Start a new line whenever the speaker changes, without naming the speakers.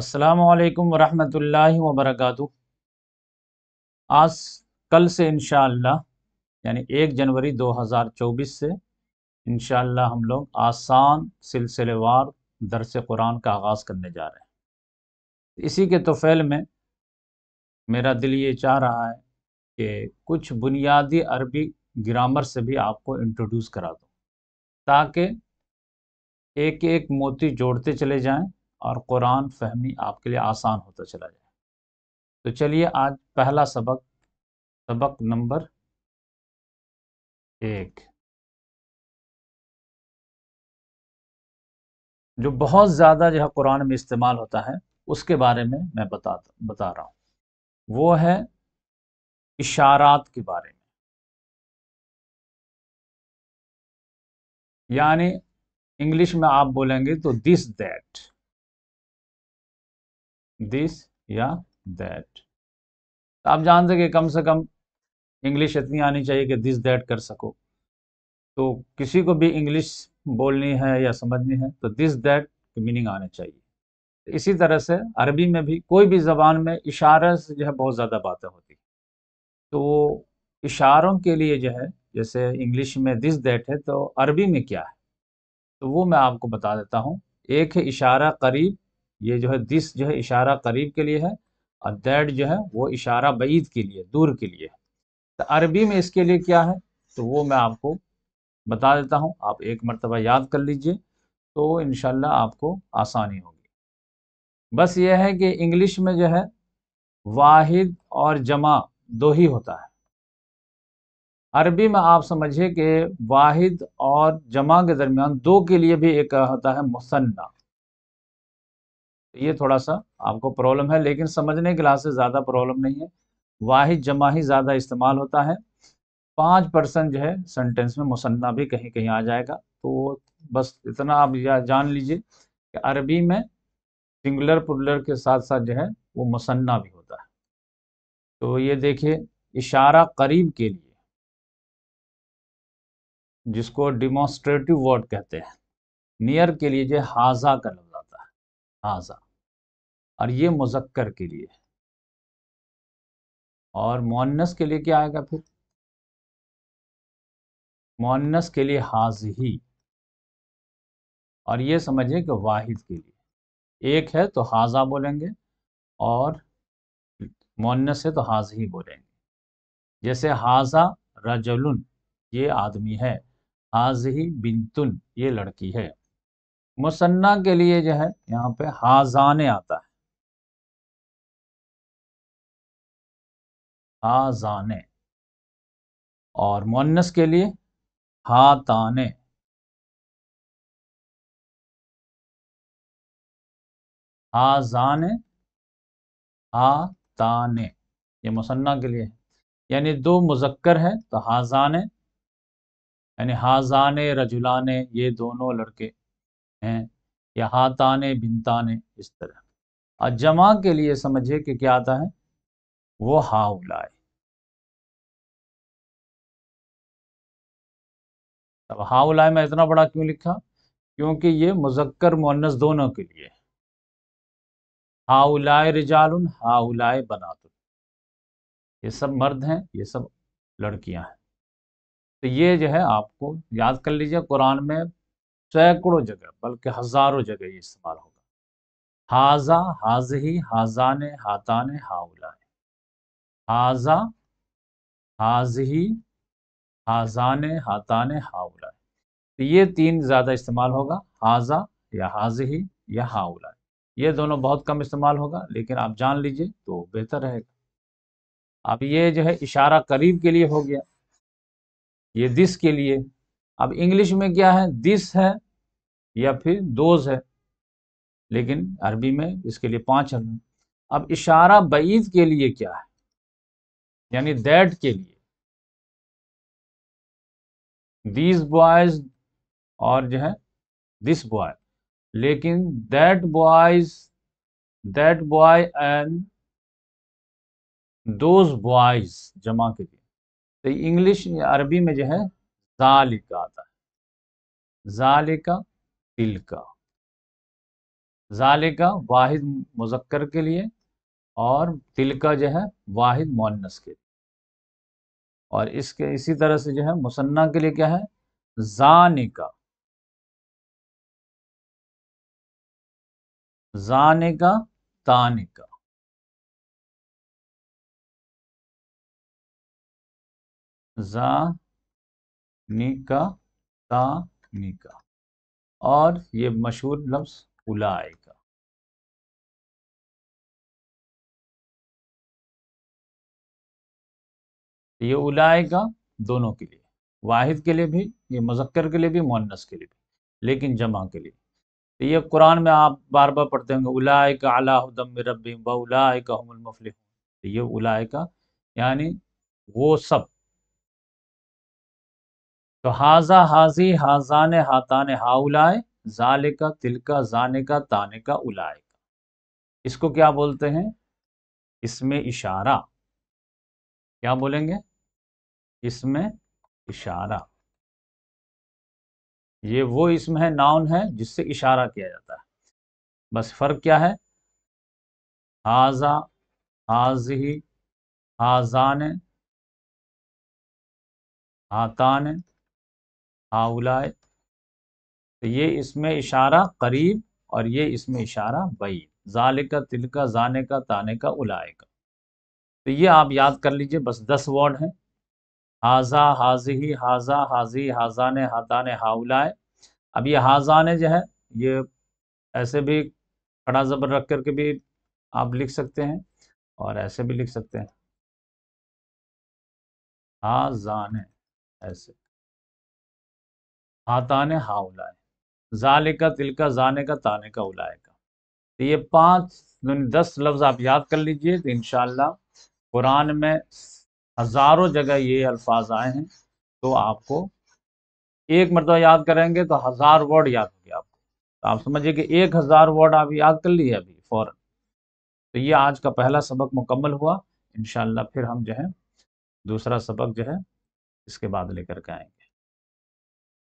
السلام علیکم ورحمۃ اللہ وبرکاتہ آج کل سے انشاءاللہ یعنی ایک جنوری دو ہزار چوبیس سے انشاءاللہ ہم لوگ آسان سلسلے وار درس قرآن کا آغاز کرنے جا رہے ہیں اسی کے توفیل میں میرا دل یہ چاہ رہا ہے کہ کچھ بنیادی عربی گرامر سے بھی آپ کو انٹروڈیوس کرا دوں تاکہ ایک ایک موتی جوڑتے چلے جائیں اور
قرآن فہمی آپ کے لیے آسان ہوتا چلا جائے تو چلیے آج پہلا سبق سبق نمبر ایک جو بہت زیادہ جو ہے قرآن میں استعمال ہوتا ہے اس کے بارے میں میں بتا رہا ہوں وہ ہے اشارات کے بارے میں یعنی انگلش میں آپ بولیں گے تو دس دیٹ دس یا دیٹ آپ جانتے کہ
کم سے کم انگلش اتنی آنی چاہیے کہ دس دیٹ کر سکو تو کسی کو بھی انگلش بولنی ہے یا سمجھنی ہے تو دس دیٹ کی میننگ آنے چاہیے اسی طرح سے عربی میں بھی کوئی بھی زبان میں اشارہ سے جو ہے بہت زیادہ باتیں ہوتی ہیں تو اشاروں کے لیے جو ہے جیسے انگلش میں دس دیٹ ہے تو عربی میں کیا ہے تو وہ میں آپ کو بتا دیتا ہوں ایک ہے اشارہ قریب یہ جو ہے دس جو ہے اشارہ قریب کے لیے ہے اور دیٹ جو ہے وہ اشارہ بعید کے لیے دور کے لیے ہے تو عربی میں اس کے لیے کیا ہے تو وہ میں آپ کو بتا دیتا ہوں آپ ایک مرتبہ یاد کر لیجئے تو انشاءاللہ آپ کو آسانی ہوگی بس یہ ہے کہ انگلش میں جو ہے واحد اور جمع دو ہی ہوتا ہے عربی میں آپ سمجھیے کہ واحد اور جمع کے درمیان دو کے لیے بھی ایک ہوتا ہے مصنع یہ تھوڑا سا آپ کو پرابلم ہے لیکن سمجھنے کے لحاظ سے زیادہ پرابلم نہیں ہے واحد جمع ہی زیادہ استعمال ہوتا ہے پانچ پرسن جو ہے سینٹینس میں مسنّہ بھی کہیں کہیں آ جائے گا تو بس اتنا آپ جان لیجئے کہ عربی میں سنگلر پورلر کے ساتھ ساتھ جو ہے وہ مصنف بھی ہوتا ہے تو یہ دیکھیے اشارہ قریب کے لیے جس کو ڈیمونسٹریٹو ورڈ کہتے ہیں نیئر کے لیے جو ہے کا لفظ حاض
اور یہ مذکر کے لیے اور مونس کے لیے کیا آئے گا پھر مونس کے لیے حاض
ہی اور یہ سمجھیں کہ واحد کے لیے ایک ہے تو حاضہ بولیں گے اور مونس ہے تو حاض ہی بولیں گے جیسے حاضہ رجلن یہ آدمی ہے حاض ہی
بنتن یہ لڑکی ہے مصنع کے لیے جو ہے یہاں پہ ہازانے آتا ہے ہاضانے اور مونس کے لیے ہاتانے ہازانے ہاتانے یہ مصنع کے لیے
یعنی دو مذکر ہے تو ہاضانے یعنی ہازانے رجلانے یہ دونوں لڑکے ہیں یا ہاتانے بنتانے اس
طرح اور جمع کے لیے سمجھے کہ کیا آتا ہے وہ ہاؤلائے ہاؤلائے میں اتنا بڑا کیوں لکھا کیونکہ یہ مذکر مونس دونوں کے لیے
ہاؤلائے رجالن ہا اولائے بناتن یہ سب مرد ہیں یہ سب لڑکیاں ہیں تو یہ جو ہے آپ کو یاد کر لیجئے قرآن میں سینکڑوں جگہ بلکہ ہزاروں جگہ یہ استعمال ہوگا حاضہ ہاض ہی ہاضان ہاتان ہاؤلائیں ہاضہ ہاض ہی ہاضان ہاتان تو یہ تین زیادہ استعمال ہوگا حاضہ یا ہاض ہی یا ہاؤلائیں یہ دونوں بہت کم استعمال ہوگا لیکن آپ جان لیجئے تو بہتر رہے گا اب یہ جو ہے اشارہ قریب کے لیے ہو گیا یہ دس کے لیے اب انگلش میں کیا ہے دس ہے یا پھر دوز ہے لیکن عربی میں اس کے لیے پانچ اب اشارہ بعید کے لیے کیا ہے یعنی دیٹ کے لیے بوائز اور جو ہے دس بوائے لیکن that boys that boy and those boys جمع کے لیے انگلش یا عربی میں جو ہے ذالک آتا ہے ذالک کا تلکا ذالک واحد مذکر کے لیے اور تلکا جو ہے واحد مونس کے لیے
اور اس کے اسی طرح سے جو ہے مصنع کے لیے کیا ہے زان کا زان کا تانکا زا نکا نیکا اور یہ مشہور لفظ اولائے کا یہ اولائے کا دونوں کے لیے واحد کے لیے بھی یہ مذکر کے لیے بھی
مونس کے لیے بھی لیکن جمع کے لیے یہ قرآن میں آپ بار بار پڑھتے ہوں گے اولائے کا دم رب بلائے کام المفل یہ اولائے کا یعنی وہ سب تو حاضہ حاضی حاضان ہاتان ہا الائے ظال کا کا ذانے کا تانے کا الائے کا
اس کو کیا بولتے ہیں اس میں اشارہ کیا بولیں گے اس میں اشارہ
یہ وہ اسم ہے ناؤن ہے جس سے اشارہ کیا جاتا ہے بس فرق کیا ہے
حاض حاضی حاضان ہاتان ہا
تو یہ اس میں اشارہ قریب اور یہ اس میں اشارہ بعید زال کا تلکا زانے کا تانے کا الائے کا تو یہ آپ یاد کر لیجئے بس دس ورڈ ہیں حاضہ حاضی حاضا حاضی حاضان ہا ہاؤلائے اب یہ ہاضانے جو ہے یہ ایسے بھی کڑا زبر رکھ
کر کے بھی آپ لکھ سکتے ہیں اور ایسے بھی لکھ سکتے ہیں ہاضان ایسے
ہاتان ہا زلے کا کا کا کا کا تل زانے تانے ہاں اولائے یہ پانچ یعنی دس لفظ آپ یاد کر لیجئے تو انشاءاللہ قرآن میں ہزاروں جگہ یہ الفاظ آئے ہیں تو آپ کو ایک مرتبہ یاد کریں گے تو ہزار ورڈ یاد ہوگی آپ کو تو آپ سمجھیے کہ ایک ہزار ورڈ آپ یاد کر لیے ابھی فوراً تو یہ آج کا پہلا سبق مکمل ہوا انشاءاللہ پھر ہم جو ہے دوسرا سبق جو ہے اس کے بعد لے کر کے آئیں گے